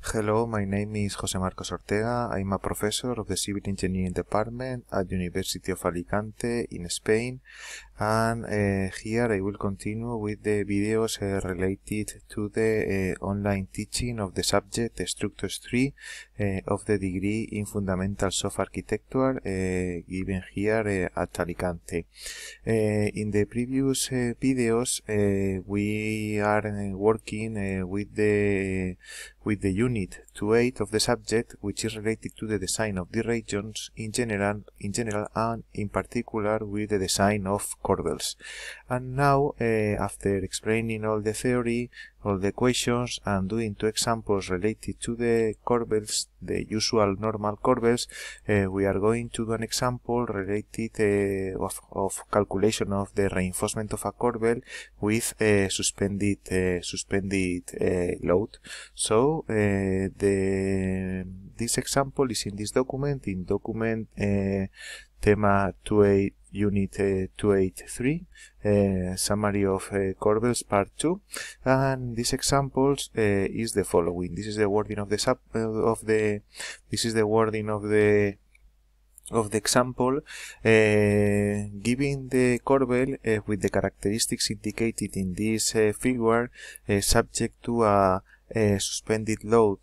Hello, my name is José Marcos Ortega. I'm a professor of the Civil Engineering Department at the University of Alicante in Spain. And uh, here I will continue with the videos uh, related to the uh, online teaching of the subject Structures 3 uh, of the degree in Fundamentals of Architecture uh, given here uh, at Alicante. in the previous videos, we are working with the with the unit to 8 of the subject which is related to the design of the regions in general, in general and in particular with the design of corbels. And now, uh, after explaining all the theory, all the equations and doing two examples related to the corbels, the usual normal corbels, uh, we are going to do an example related uh, of, of, calculation of the reinforcement of a corbel with a suspended, uh, suspended uh, load. So uh, the, this example is in this document, in document uh, tema 28 Unit uh, 283, uh, Summary of uh, Corbels Part 2, and this example is the following. This is the wording of the sub of the. This is the wording of the of the example uh, giving the corbel uh, with the characteristics indicated in this uh, figure subject to a, a suspended load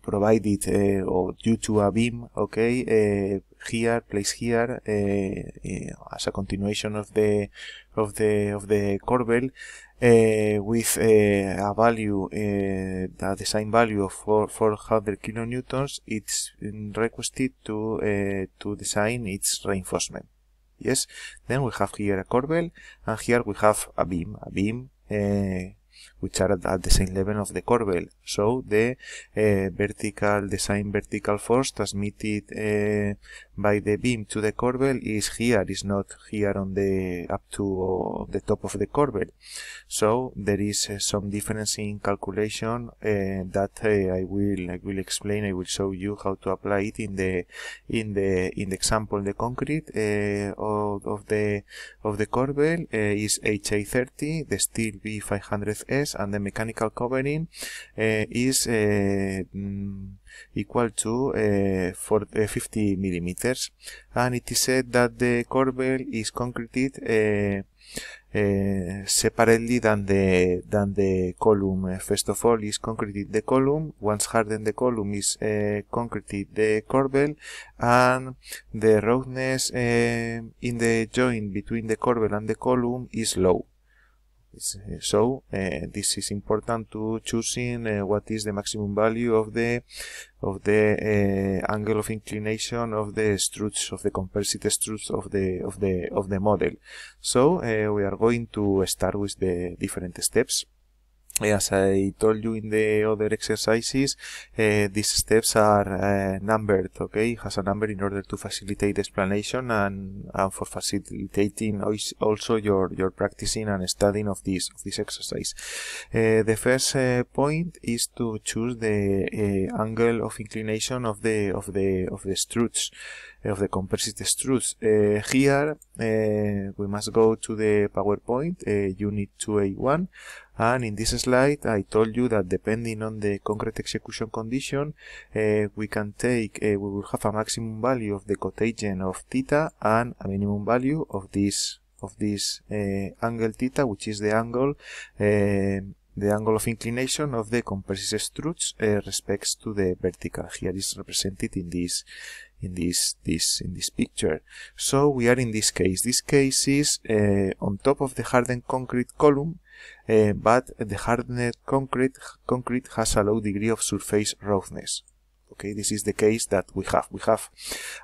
provided uh, eh, or due to a beam okay uh, here place here uh, as a continuation of the of the of the corbel with a value a design value of 400 kilonewtons it's requested to to design its reinforcement yes then we have here a corbel and here we have a beam a beam which are at the same level of the corbel, So the uh, vertical design vertical force transmitted uh, by the beam to the corbel is here, is not here on the up to uh, the top of the corbel. So there is eh, some difference in calculation that I will I will explain. I will show you how to apply it in the in the in the example the concrete of, of the of the corbel is HA30, the steel B500S and the mechanical covering eh, is eh, mm, equal to uh, for, uh, 50 millimeters and it is said that the corbel is concreted uh, separately than the than the column first of all is concreted the column once hardened the column is concreted the corbel and the roughness in the joint between the corbel and the column is low so eh, this is important to choosing eh, what is the maximum value of the of the eh, angle of inclination of the struts of the composite struts of the of the of the model. So we are going to start with the different steps as I told you in the other exercises, uh, these steps are uh, numbered, okay? It has a number in order to facilitate explanation and, and for facilitating also your, your practicing and studying of this, of this exercise. Uh, the first uh, point is to choose the uh, angle of inclination of the, of the, of the struts, of the composite struts. Uh, here, we must go to the PowerPoint, unit 2A1, and in this slide, I told you that depending on the concrete execution condition, uh, we can take, uh, we will have a maximum value of the cotangent of theta and a minimum value of this of this eh, angle theta, which is the angle the angle of inclination of the compressive struts uh, respects to the vertical. Here is represented in this in this this in this picture. So we are in this case. This case is uh, on top of the hardened concrete column uh, but the hardened concrete, concrete has a low degree of surface roughness. Okay, this is the case that we have. We have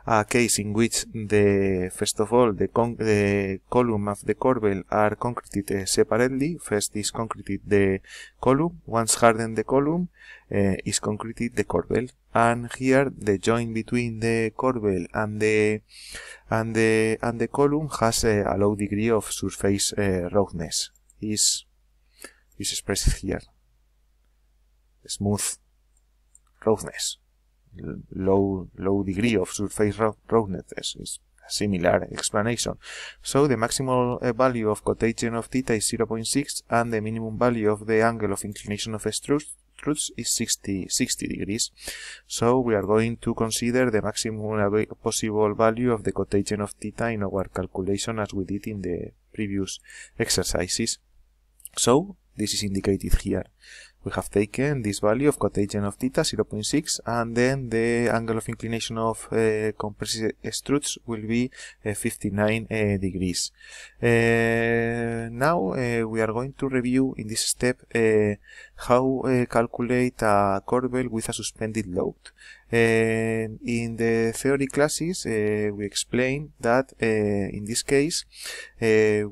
a case in which the, first of all, the, the column of the corbel are concreted uh, separately. First is concreted the column. Once hardened the column, uh, is concreted the corbel. And here the joint between the corbel and the, and the, and the column has a, a low degree of surface uh, roughness. Is is expressed here. Smooth roughness, low, low degree of surface roughness is a similar explanation. So the maximal eh, value of cotangent of theta is 0.6 and the minimum value of the angle of inclination of struts truth is 60, 60 degrees. So we are going to consider the maximum possible value of the cotation of theta in our calculation as we did in the previous exercises. So this is indicated here. We have taken this value of cotangent of theta 0.6 and then the angle of inclination of uh, compressive struts will be uh, 59 uh, degrees. Uh, now uh, we are going to review in this step uh, how calculate a corbel with a suspended load. Uh, in the theory classes, uh, we explain that uh, in this case,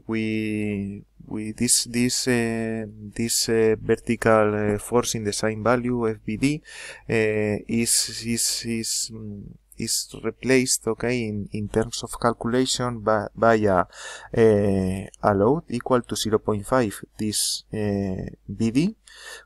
we with this this uh, this uh, vertical uh, force in the sine value FBD uh, is is is um, is replaced okay in, in terms of calculation by, by a, uh, a load equal to 0.5 this uh, eh, BD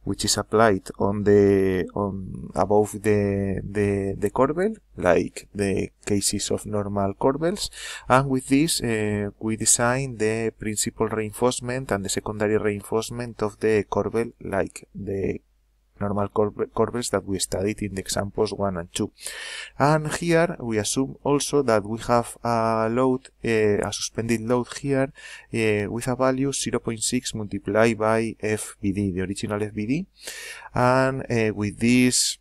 which is applied on the on above the the, the corbel like the cases of normal corbels and with this uh, we design the principal reinforcement and the secondary reinforcement of the corbel like the normal curves that we studied in the examples 1 and 2. And here we assume also that we have a load, uh, a suspended load here uh, with a value 0.6 multiplied by FBD, the original FBD. And uh, with this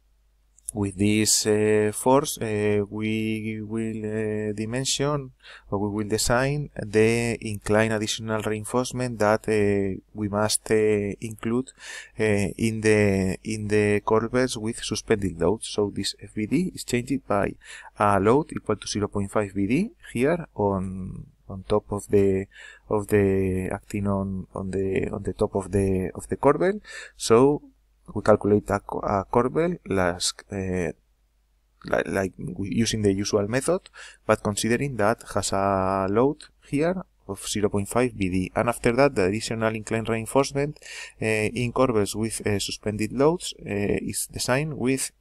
with this uh, force uh, we will uh, dimension or we will design the incline additional reinforcement that uh, we must uh, include uh, in the in the corvettes with suspended load so this fbd is changed by a load equal to 0.5 bd here on on top of the of the acting on on the on the top of the of the corbel so we calculate a, a corbel las, uh, like using the usual method, but considering that has a load here of 0.5 BD. And after that, the additional incline reinforcement uh, in corbels with uh, suspended loads uh, is designed with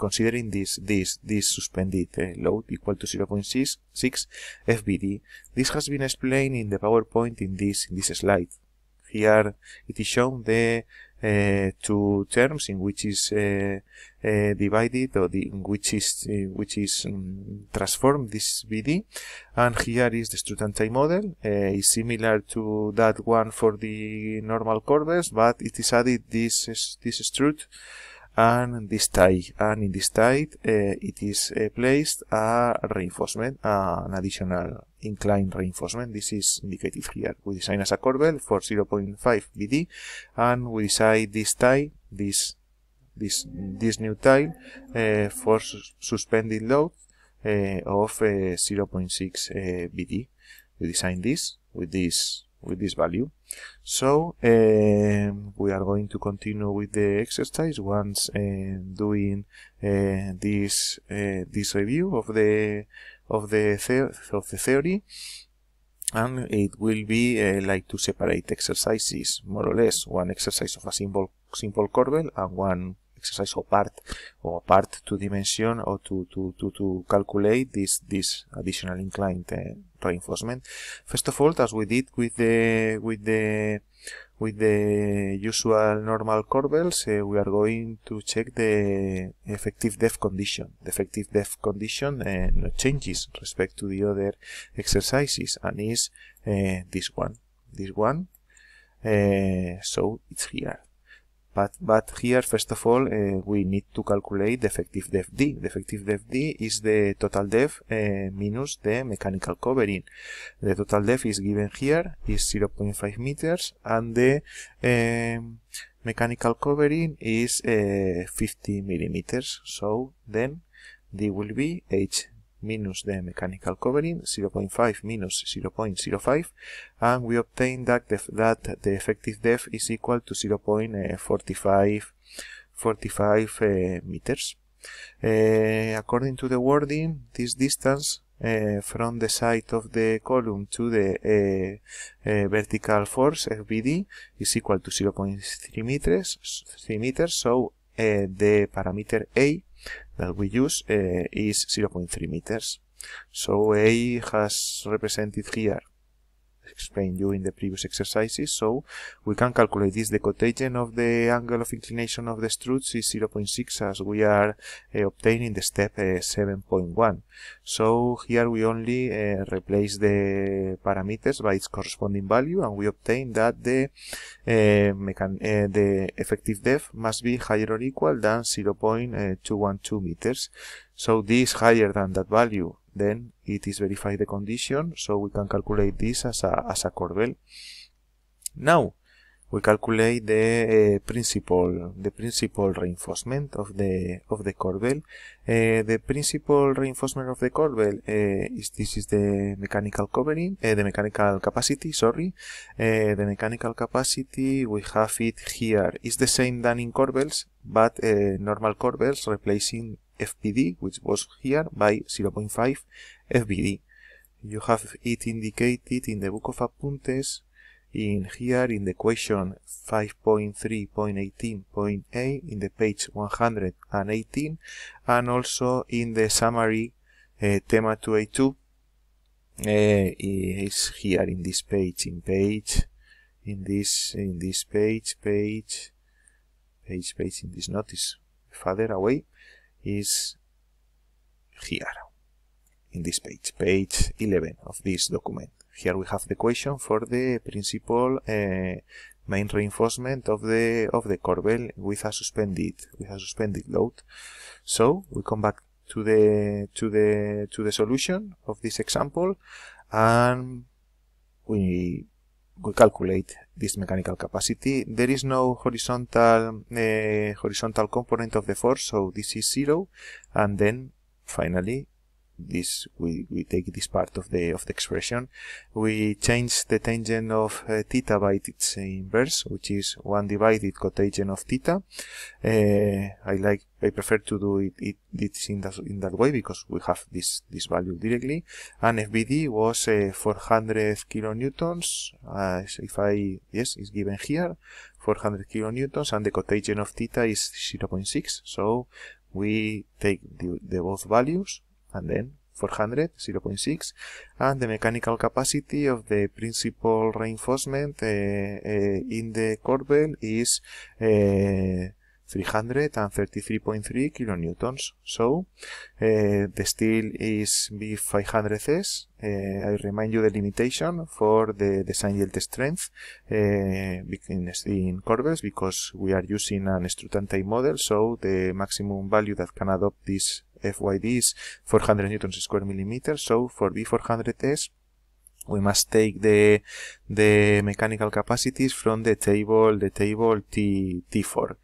considering this this this suspended load equal to 0.66 FBD. This has been explained in the PowerPoint in this in this slide. Here it is shown the uh, two terms in which is uh, uh, divided or the, in which is which is um, transformed this BD and here is the strutantai model is similar to that one for the normal corpus but it is added this this strut and this tie, and in this tie, uh, eh, it is uh, placed a reinforcement uh, an additional inclined reinforcement this is indicated here we design as a corbel for 0.5 bd and we decide this tie this this this new tile eh, for suspended load of 0.6 bd we design this with this with this value. So um, we are going to continue with the exercise once uh, doing uh, this uh, this review of the of the of the theory, and it will be uh, like to separate exercises more or less one exercise of a simple simple corbel and one exercise or part or part to dimension or to, to, to, to calculate this, this additional inclined uh, reinforcement. First of all, as we did with the, with the, with the usual normal corbels, uh, we are going to check the effective depth condition. The effective depth condition uh, no changes respect to the other exercises and is this one. This one. so it's here. But, but here, first of all, uh, we need to calculate the effective depth D. The effective depth D is the total depth uh, minus the mechanical covering. The total depth is given here, is 0.5 meters, and the um, mechanical covering is uh, 50 millimeters. So then D will be H minus the mechanical covering, 0.5 minus 0.05, and we obtain that the, that the effective depth is equal to 0.45 45 uh, meters. Uh, according to the wording, this distance uh, from the side of the column to the uh, uh, vertical force FBD is equal to 0.3 meters, 3 meters, so uh, the parameter A that we use eh, is 0.3 meters. So A has represented here explained during the previous exercises. So we can calculate this. The cotangent of the angle of inclination of the struts is 0.6 as we are uh, obtaining the step uh, eh, 7.1. So here we only uh, replace the parameters by its corresponding value and we obtain that the, the effective depth must be higher or equal than 0.212 meters. So this higher than that value then it is verify the condition so we can calculate this as a, as a corbel now we calculate the uh, principal the principal reinforcement of the of the corbel uh, the principal reinforcement of the corbel uh, is this is the mechanical covering uh, the mechanical capacity sorry uh, the mechanical capacity we have it here is the same than in corbels but uh, normal corbels replacing FPD, which was here by 0.5 FBD. You have it indicated in the book of Apuntes, in here in the question 5.3.18.8, in the page 118, and also in the summary uh, Tema 282, uh, is here in this page, in page, in this, in this page, page, page, page, in this notice, further away, is here in this page, page 11 of this document. Here we have the equation for the principal uh, main reinforcement of the of the corbel with a suspended with a suspended load. So we come back to the to the to the solution of this example and we we calculate this mechanical capacity. There is no horizontal uh, horizontal component of the force, so this is zero. And then finally, this we, we take this part of the of the expression we change the tangent of uh, theta by its inverse which is 1 divided cotangent of theta uh, i like i prefer to do it, it it's in that in that way because we have this this value directly and fbd was uh, 400 kilonewtons if i yes is given here 400 kilonewtons and the cotangent of theta is 0.6 so we take the, the both values and then 400, 0.6, and the mechanical capacity of the principal reinforcement uh, uh, in the corbel is uh, eh, 333.3 kilonewtons. So the steel is B500S. I remind you the limitation for the design yield strength in, in corbels because we are using an Strutante model, so the maximum value that can adopt this FYD is 400 newtons square millimeter. So for B400S, we must take the the mechanical capacities from the table the table T T4.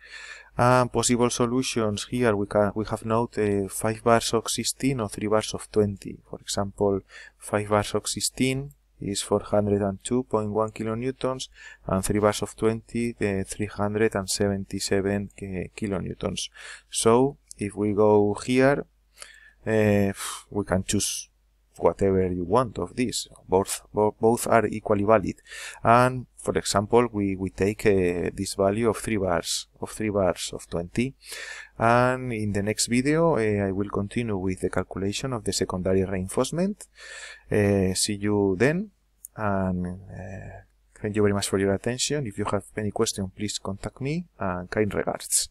Um, possible solutions here we can we have note uh, 5 bars of 16 or 3 bars of 20. For example, 5 bars of 16 is 402.1 kilonewtons and 3 bars of 20 the 377 uh, kilonewtons. So if we go here uh, we can choose whatever you want of this. Both, both are equally valid. And for example, we, we take uh, this value of 3 bars, of 3 bars of 20. And in the next video, uh, I will continue with the calculation of the secondary reinforcement. Uh, see you then. And thank you very much for your attention. If you have any question, please contact me and kind regards.